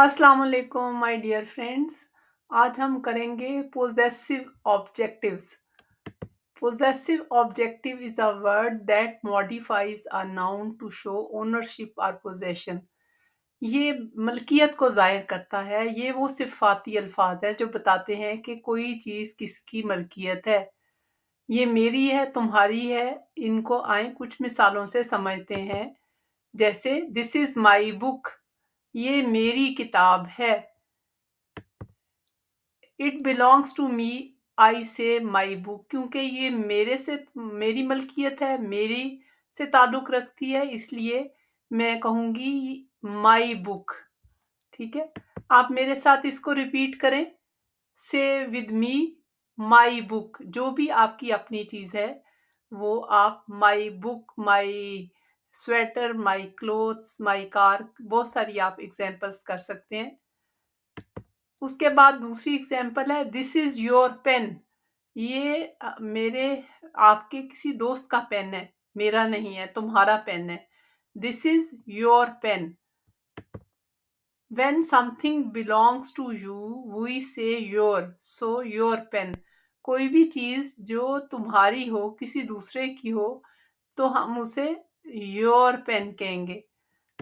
अस्सलाम वालेकुम my dear friends आज हम करेंगे possessive objectives possessive objective is a word that modifies a noun to show ownership और पोजेशन ये मलकियत को ज़ाहिर करता है ये वो सिफाती अल्फाज है जो बताते हैं कि कोई चीज़ किसकी मलकियत है ये मेरी है तुम्हारी है इनको आए कुछ मिसालों से समझते हैं जैसे दिस इज़ माई बुक ये मेरी किताब है it belongs to me I say my book क्योंकि ये मेरे से मेरी मलकियत है मेरी से ताल्लुक़ रखती है इसलिए मैं कहूँगी माई बुक ठीक है आप मेरे साथ इसको रिपीट करें से विद मी माई बुक जो भी आपकी अपनी चीज़ है वो आप my book my sweater my clothes my car बहुत सारी आप एग्जाम्पल्स कर सकते हैं उसके बाद दूसरी एग्जाम्पल है दिस इज़ योर पेन ये मेरे आपके किसी दोस्त का पेन है मेरा नहीं है तुम्हारा पेन है this is your pen when something belongs to you we say your so your pen कोई भी चीज़ जो तुम्हारी हो किसी दूसरे की हो तो हम उसे योर पेन कहेंगे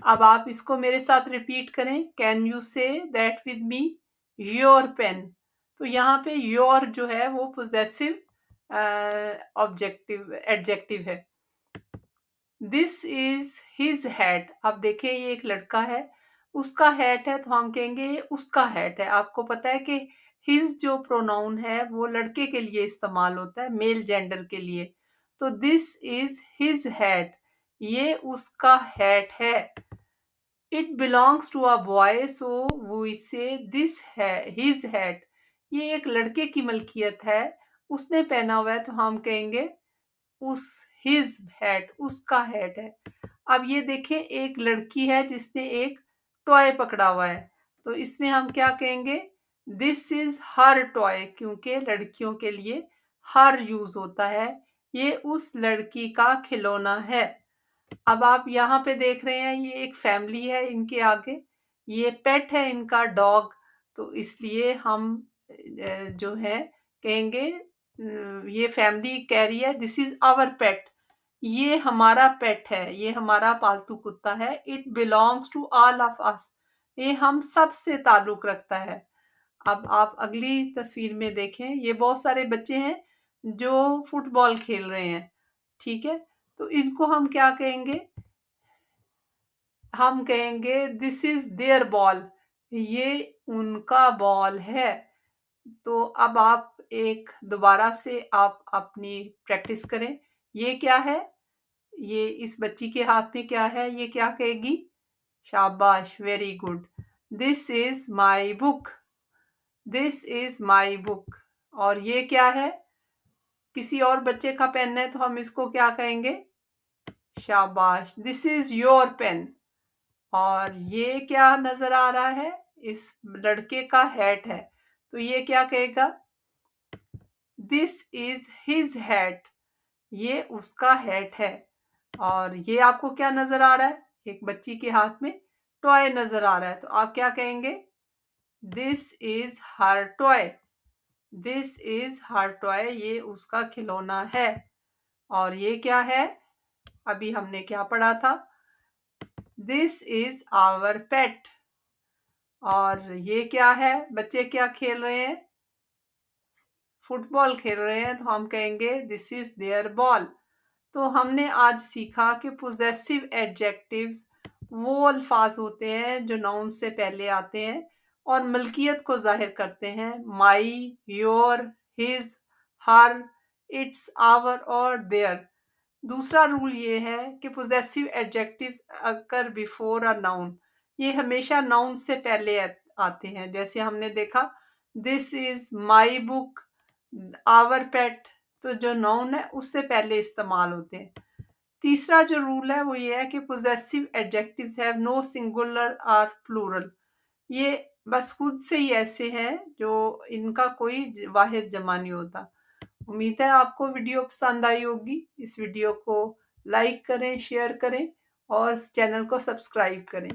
अब आप इसको मेरे साथ रिपीट करें can you say that with me your pen तो यहाँ पे योर जो है वो पोजेसिव ऑब्जेक्टिव एडजेक्टिव है दिस इज हिज हैट आप देखें ये एक लड़का है उसका हैट है तो हम कहेंगे उसका हैट है आपको पता है कि हिज जो प्रोनाउन है वो लड़के के लिए इस्तेमाल होता है मेल जेंडर के लिए तो दिस इज हिज हैट ये उसका हैट है it belongs to a boy so वो इसे दिस है हिज हैट ये एक लड़के की मलकियत है उसने पहना हुआ है तो हम कहेंगे उस हिज हैट उसका हैट है अब ये देखें एक लड़की है जिसने एक टॉय पकड़ा हुआ है तो इसमें हम क्या कहेंगे दिस इज हर टॉय क्योंकि लड़कियों के लिए हर यूज होता है ये उस लड़की का खिलौना है अब आप यहाँ पे देख रहे हैं ये एक फैमिली है इनके आगे ये पेट है इनका डॉग तो इसलिए हम जो है कहेंगे ये फैमिली कह रही है दिस इज आवर पेट ये हमारा पेट है ये हमारा पालतू कुत्ता है it belongs to all of us ये हम सब से ताल्लुक रखता है अब आप अगली तस्वीर में देखें ये बहुत सारे बच्चे हैं जो फुटबॉल खेल रहे हैं ठीक है तो इनको हम क्या कहेंगे हम कहेंगे दिस इज देयर बॉल ये उनका बॉल है तो अब आप एक दोबारा से आप अपनी प्रैक्टिस करें ये क्या है ये इस बच्ची के हाथ में क्या है ये क्या कहेगी शाबाश very good this is my book this is my book और ये क्या है किसी और बच्चे का पेन है तो हम इसको क्या कहेंगे शाबाश दिस इज योर पेन और ये क्या नजर आ रहा है इस लड़के का हैट है तो ये क्या कहेगा दिस इज हिज हैट ये उसका हैट है और ये आपको क्या नजर आ रहा है एक बच्ची के हाथ में टॉय नजर आ रहा है तो आप क्या कहेंगे this is her toy this is her toy ये उसका खिलौना है और ये क्या है अभी हमने क्या पढ़ा था दिस इज आवर पेट और ये क्या है बच्चे क्या खेल रहे हैं फुटबॉल खेल रहे हैं तो हम कहेंगे दिस इज देयर बॉल तो हमने आज सीखा कि पोजेसिव एडजेक्टिव वो अल्फाज होते हैं जो नाउन से पहले आते हैं और मलकियत को जाहिर करते हैं my your his her its our और देयर दूसरा रूल ये है कि possessive adjectives occur before a noun ये हमेशा नाउन से पहले आते हैं जैसे हमने देखा this is my book our pet तो जो नाउन है उससे पहले इस्तेमाल होते हैं तीसरा जो रूल है वो ये है कि possessive adjectives have no singular or plural ये बस खुद से ही ऐसे हैं जो इनका कोई वाहिद जमा नहीं होता उम्मीद है आपको वीडियो पसंद आई होगी इस वीडियो को लाइक करें शेयर करें और चैनल को सब्सक्राइब करें